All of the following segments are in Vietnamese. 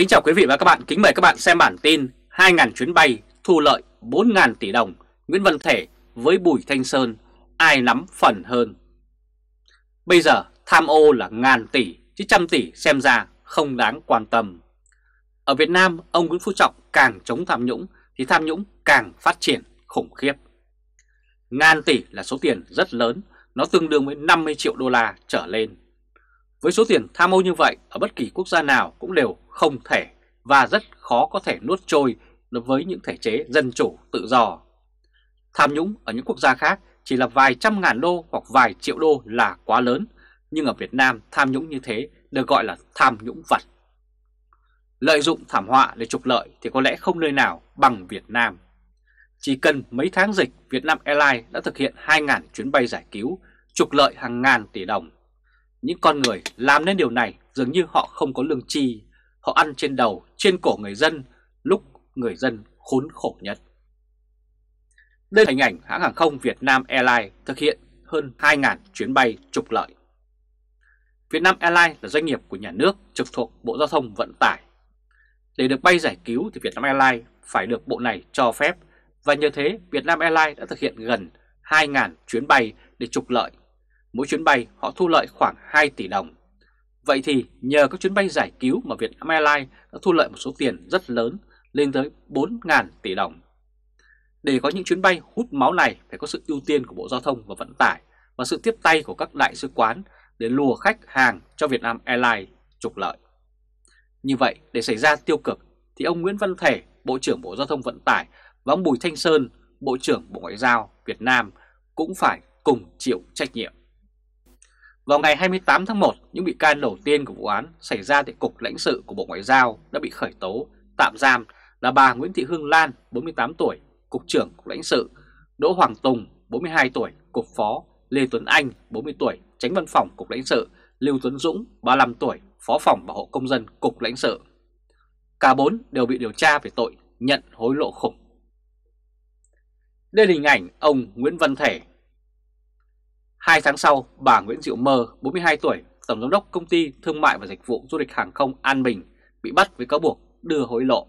Kính chào quý vị và các bạn, kính mời các bạn xem bản tin 2.000 chuyến bay thu lợi 4.000 tỷ đồng Nguyễn Văn Thể với Bùi Thanh Sơn ai nắm phần hơn Bây giờ tham ô là ngàn tỷ chứ trăm tỷ xem ra không đáng quan tâm Ở Việt Nam ông Nguyễn Phú Trọng càng chống tham nhũng thì tham nhũng càng phát triển khủng khiếp Ngàn tỷ là số tiền rất lớn, nó tương đương với 50 triệu đô la trở lên với số tiền tham ô như vậy ở bất kỳ quốc gia nào cũng đều không thể và rất khó có thể nuốt trôi với những thể chế dân chủ tự do. Tham nhũng ở những quốc gia khác chỉ là vài trăm ngàn đô hoặc vài triệu đô là quá lớn, nhưng ở Việt Nam tham nhũng như thế được gọi là tham nhũng vật. Lợi dụng thảm họa để trục lợi thì có lẽ không nơi nào bằng Việt Nam. Chỉ cần mấy tháng dịch, Việt Nam Airlines đã thực hiện 2.000 chuyến bay giải cứu, trục lợi hàng ngàn tỷ đồng những con người làm nên điều này dường như họ không có lương tri, họ ăn trên đầu, trên cổ người dân lúc người dân khốn khổ nhất. Đây là hình ảnh hãng hàng không Việt Nam Airlines thực hiện hơn 2.000 chuyến bay trục lợi. Việt Nam Airlines là doanh nghiệp của nhà nước trực thuộc Bộ Giao thông Vận tải. Để được bay giải cứu thì Việt Nam Airlines phải được bộ này cho phép và nhờ thế Việt Nam Airlines đã thực hiện gần 2.000 chuyến bay để trục lợi Mỗi chuyến bay họ thu lợi khoảng 2 tỷ đồng. Vậy thì nhờ các chuyến bay giải cứu mà việt nam Airlines đã thu lợi một số tiền rất lớn lên tới 4.000 tỷ đồng. Để có những chuyến bay hút máu này phải có sự ưu tiên của Bộ Giao thông và Vận tải và sự tiếp tay của các đại sứ quán để lùa khách hàng cho việt nam Airlines trục lợi. Như vậy, để xảy ra tiêu cực thì ông Nguyễn Văn Thể, Bộ trưởng Bộ Giao thông Vận tải và ông Bùi Thanh Sơn, Bộ trưởng Bộ Ngoại giao Việt Nam cũng phải cùng chịu trách nhiệm. Vào ngày 28 tháng 1, những bị can đầu tiên của vụ án xảy ra tại Cục lãnh sự của Bộ Ngoại giao đã bị khởi tố, tạm giam là bà Nguyễn Thị Hương Lan, 48 tuổi, Cục trưởng Cục lãnh sự, Đỗ Hoàng Tùng, 42 tuổi, Cục phó, Lê Tuấn Anh, 40 tuổi, Tránh văn phòng Cục lãnh sự, Lưu Tuấn Dũng, 35 tuổi, Phó phòng Bảo hộ Công dân Cục lãnh sự. Cả bốn đều bị điều tra về tội nhận hối lộ khủng. Đây là hình ảnh ông Nguyễn Văn Thể, Hai tháng sau, bà Nguyễn Diệu Mơ, 42 tuổi, Tổng Giám đốc Công ty Thương mại và Dịch vụ Du lịch Hàng không An Bình bị bắt với cáo buộc đưa hối lộ.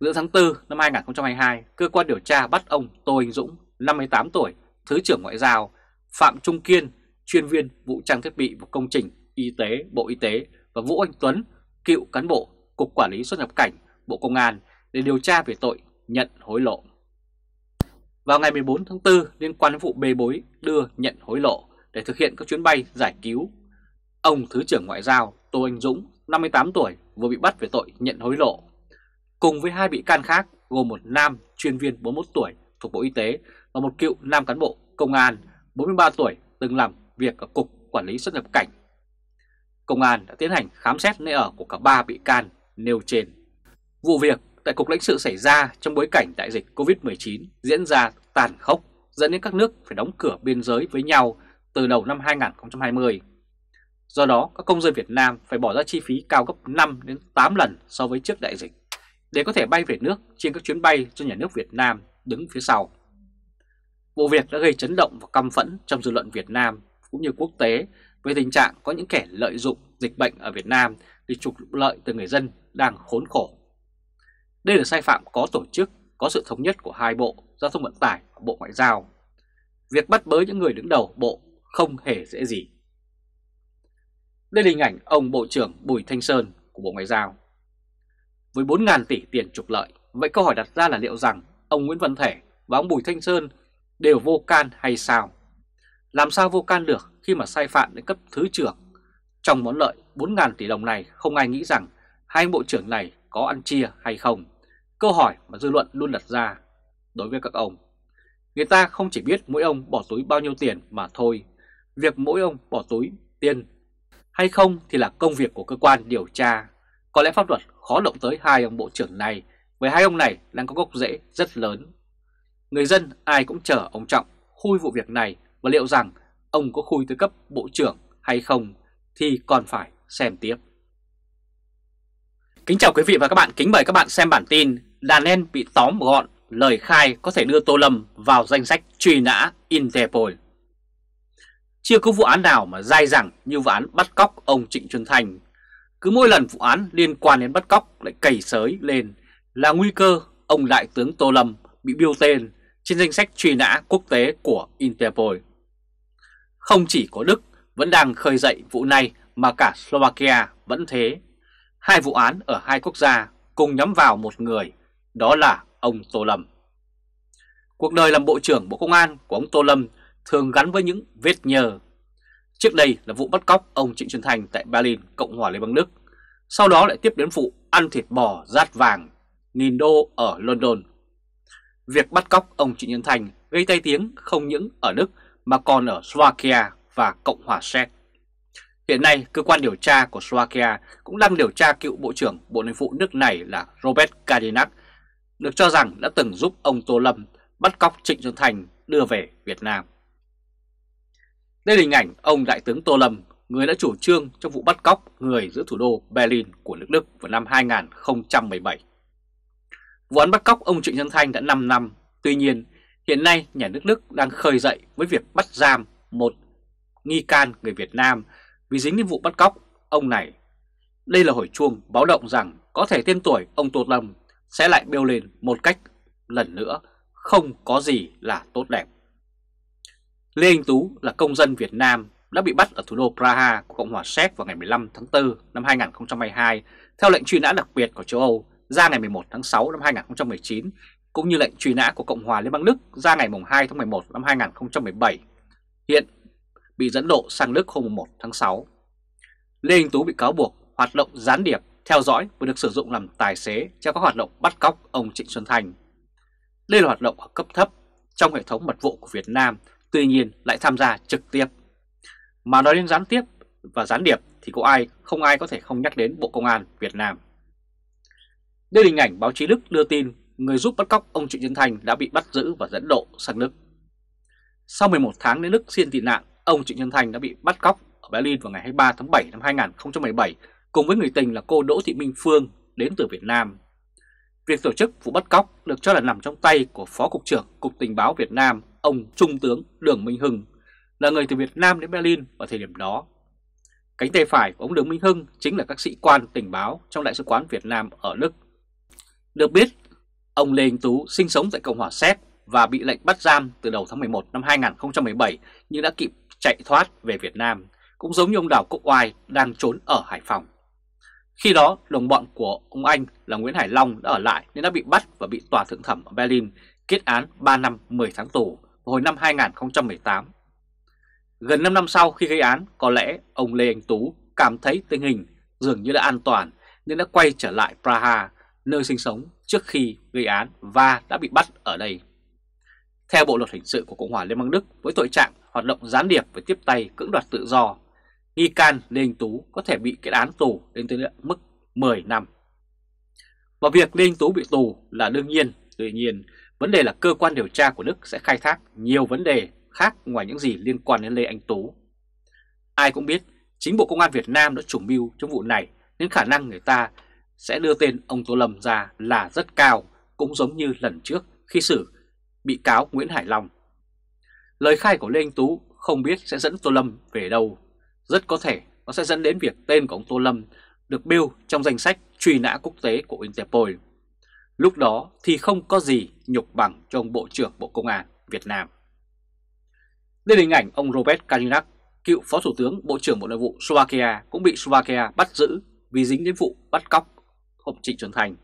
Giữa tháng 4 năm 2022, cơ quan điều tra bắt ông Tô Anh Dũng, 58 tuổi, Thứ trưởng Ngoại giao, Phạm Trung Kiên, chuyên viên vụ trang thiết bị và công trình y tế Bộ Y tế và Vũ Anh Tuấn, cựu cán bộ Cục Quản lý xuất nhập cảnh Bộ Công an để điều tra về tội nhận hối lộ. Vào ngày 14 tháng 4 liên quan đến vụ bê bối đưa nhận hối lộ để thực hiện các chuyến bay giải cứu, ông Thứ trưởng Ngoại giao Tô Anh Dũng, 58 tuổi, vừa bị bắt về tội nhận hối lộ. Cùng với hai bị can khác gồm một nam chuyên viên 41 tuổi thuộc Bộ Y tế và một cựu nam cán bộ công an 43 tuổi từng làm việc ở Cục Quản lý xuất nhập cảnh. Công an đã tiến hành khám xét nơi ở của cả ba bị can nêu trên. Vụ việc tại Cục lãnh sự xảy ra trong bối cảnh đại dịch COVID-19 diễn ra tàn khốc, dẫn đến các nước phải đóng cửa biên giới với nhau từ đầu năm 2020. Do đó, các công dân Việt Nam phải bỏ ra chi phí cao gấp 5 đến 8 lần so với trước đại dịch để có thể bay về nước trên các chuyến bay do nhà nước Việt Nam đứng phía sau. Vụ việc đã gây chấn động và căm phẫn trong dư luận Việt Nam cũng như quốc tế về tình trạng có những kẻ lợi dụng dịch bệnh ở Việt Nam để trục lợi từ người dân đang khốn khổ đây là sai phạm có tổ chức, có sự thống nhất của hai bộ Giao thông Vận tải và Bộ Ngoại giao. Việc bắt bớ những người đứng đầu bộ không hề dễ gì. Đây là hình ảnh ông Bộ trưởng Bùi Thanh Sơn của Bộ Ngoại giao. Với 4.000 tỷ tiền trục lợi, vậy câu hỏi đặt ra là liệu rằng ông Nguyễn Văn Thể và ông Bùi Thanh Sơn đều vô can hay sao? Làm sao vô can được khi mà sai phạm đến cấp thứ trưởng? Trong món lợi 4.000 tỷ đồng này không ai nghĩ rằng hai bộ trưởng này có ăn chia hay không? Câu hỏi mà dư luận luôn đặt ra đối với các ông. Người ta không chỉ biết mỗi ông bỏ túi bao nhiêu tiền mà thôi. Việc mỗi ông bỏ túi tiền hay không thì là công việc của cơ quan điều tra. Có lẽ pháp luật khó động tới hai ông bộ trưởng này với hai ông này đang có gốc rễ rất lớn. Người dân ai cũng chờ ông Trọng khui vụ việc này và liệu rằng ông có khui tới cấp bộ trưởng hay không thì còn phải xem tiếp. Kính chào quý vị và các bạn, kính mời các bạn xem bản tin đàn em bị tóm gọn, lời khai có thể đưa Tô Lâm vào danh sách truy nã Interpol. Chưa có vụ án nào mà dai dẳng như vụ án bắt cóc ông Trịnh Xuân Thành. Cứ mỗi lần vụ án liên quan đến bắt cóc lại cày sới lên là nguy cơ ông Đại tướng Tô Lâm bị biêu tên trên danh sách truy nã quốc tế của Interpol. Không chỉ có Đức vẫn đang khơi dậy vụ này mà cả Slovakia vẫn thế. Hai vụ án ở hai quốc gia cùng nhắm vào một người đó là ông Tô Lâm. Cuộc đời làm Bộ trưởng Bộ Công an của ông Tô Lâm thường gắn với những vết nhờ. Trước đây là vụ bắt cóc ông Trịnh Xuân Thành tại Berlin, Cộng hòa Liên bang Đức. Sau đó lại tiếp đến vụ ăn thịt bò rát vàng, nghìn đô ở London. Việc bắt cóc ông Trịnh Xuân Thành gây tai tiếng không những ở Đức mà còn ở Slovakia và Cộng hòa Séc. Hiện nay, cơ quan điều tra của Slovakia cũng đang điều tra cựu Bộ trưởng Bộ Nội vụ nước này là Robert Kadinak được cho rằng đã từng giúp ông Tô Lâm bắt cóc Trịnh Xuân Thành đưa về Việt Nam. Đây là hình ảnh ông Đại tướng Tô Lâm, người đã chủ trương trong vụ bắt cóc người giữa thủ đô Berlin của nước Đức vào năm 2017. Vụ án bắt cóc ông Trịnh Xuân Thanh đã 5 năm, tuy nhiên hiện nay nhà nước Đức đang khơi dậy với việc bắt giam một nghi can người Việt Nam vì dính đến vụ bắt cóc ông này. Đây là hồi chuông báo động rằng có thể tên tuổi ông Tô Lâm sẽ lại bêu lên một cách lần nữa không có gì là tốt đẹp. Lê Anh Tú là công dân Việt Nam đã bị bắt ở thủ đô Praha của Cộng hòa Séc vào ngày 15 tháng 4 năm 2022 theo lệnh truy nã đặc biệt của châu Âu ra ngày 11 tháng 6 năm 2019 cũng như lệnh truy nã của Cộng hòa Liên bang Đức ra ngày 2 tháng 11 năm 2017. Hiện bị dẫn độ sang Đức hôm 1 tháng 6. Lê Anh Tú bị cáo buộc hoạt động gián điệp theo dõi và được sử dụng làm tài xế cho các hoạt động bắt cóc ông Trịnh Xuân Thành. Đây là hoạt động ở cấp thấp trong hệ thống mật vụ của Việt Nam, tuy nhiên lại tham gia trực tiếp. Mà nói đến gián tiếp và gián điệp thì có ai không ai có thể không nhắc đến Bộ Công an Việt Nam. Đây là hình ảnh báo chí Đức đưa tin người giúp bắt cóc ông Trịnh Xuân Thành đã bị bắt giữ và dẫn độ sang Đức. Sau 11 tháng đến Đức xin tị nạn, ông Trịnh Xuân Thành đã bị bắt cóc ở Berlin vào ngày 23 tháng 7 năm 2017 cùng với người tình là cô Đỗ Thị Minh Phương đến từ Việt Nam. Việc tổ chức vụ bắt cóc được cho là nằm trong tay của Phó Cục trưởng Cục Tình báo Việt Nam, ông Trung tướng Đường Minh Hưng, là người từ Việt Nam đến Berlin vào thời điểm đó. Cánh tay phải của ông Đường Minh Hưng chính là các sĩ quan tình báo trong Đại sứ quán Việt Nam ở Đức. Được biết, ông Lê Anh Tú sinh sống tại Cộng hòa Séc và bị lệnh bắt giam từ đầu tháng 11 năm 2017 nhưng đã kịp chạy thoát về Việt Nam, cũng giống như ông Đào Quốc Oai đang trốn ở Hải Phòng. Khi đó, đồng bọn của ông Anh là Nguyễn Hải Long đã ở lại nên đã bị bắt và bị tòa thượng thẩm ở Berlin kết án 3 năm 10 tháng tù vào hồi năm 2018. Gần 5 năm sau khi gây án, có lẽ ông Lê Anh Tú cảm thấy tình hình dường như đã an toàn nên đã quay trở lại Praha, nơi sinh sống trước khi gây án và đã bị bắt ở đây. Theo Bộ Luật Hình sự của Cộng hòa Liên bang Đức với tội trạng hoạt động gián điệp và tiếp tay cưỡng đoạt tự do, nghi can Lê Anh Tú có thể bị kết án tù đến tới mức 10 năm. Và việc Lê Anh Tú bị tù là đương nhiên, tuy nhiên vấn đề là cơ quan điều tra của Đức sẽ khai thác nhiều vấn đề khác ngoài những gì liên quan đến Lê Anh Tú. Ai cũng biết chính Bộ Công an Việt Nam đã chủ mưu trong vụ này nên khả năng người ta sẽ đưa tên ông Tô Lâm ra là rất cao, cũng giống như lần trước khi xử bị cáo Nguyễn Hải Long. Lời khai của Lê Anh Tú không biết sẽ dẫn Tô Lâm về đâu rất có thể nó sẽ dẫn đến việc tên của ông Tô Lâm được bêu trong danh sách truy nã quốc tế của Interpol. Lúc đó thì không có gì nhục bằng cho ông Bộ trưởng Bộ Công an Việt Nam. Đây là hình ảnh ông Robert Kalinak, cựu Phó Thủ tướng Bộ trưởng Bộ Nội vụ Slovakia cũng bị Slovakia bắt giữ vì dính đến vụ bắt cóc ông Trịnh Xuân Thành.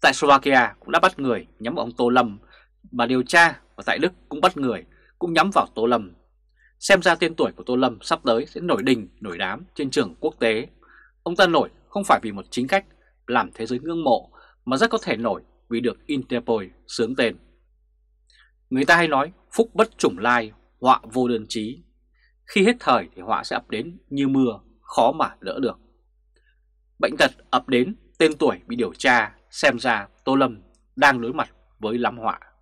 Tại Slovakia cũng đã bắt người nhắm vào ông Tô Lâm mà điều tra và tại Đức cũng bắt người cũng nhắm vào Tô Lâm Xem ra tên tuổi của Tô Lâm sắp tới sẽ nổi đình, nổi đám trên trường quốc tế. Ông ta nổi không phải vì một chính cách làm thế giới ngưỡng mộ mà rất có thể nổi vì được Interpol sướng tên. Người ta hay nói phúc bất chủng lai, họa vô đơn chí. Khi hết thời thì họa sẽ ập đến như mưa, khó mà lỡ được. Bệnh tật ập đến, tên tuổi bị điều tra, xem ra Tô Lâm đang đối mặt với lắm họa.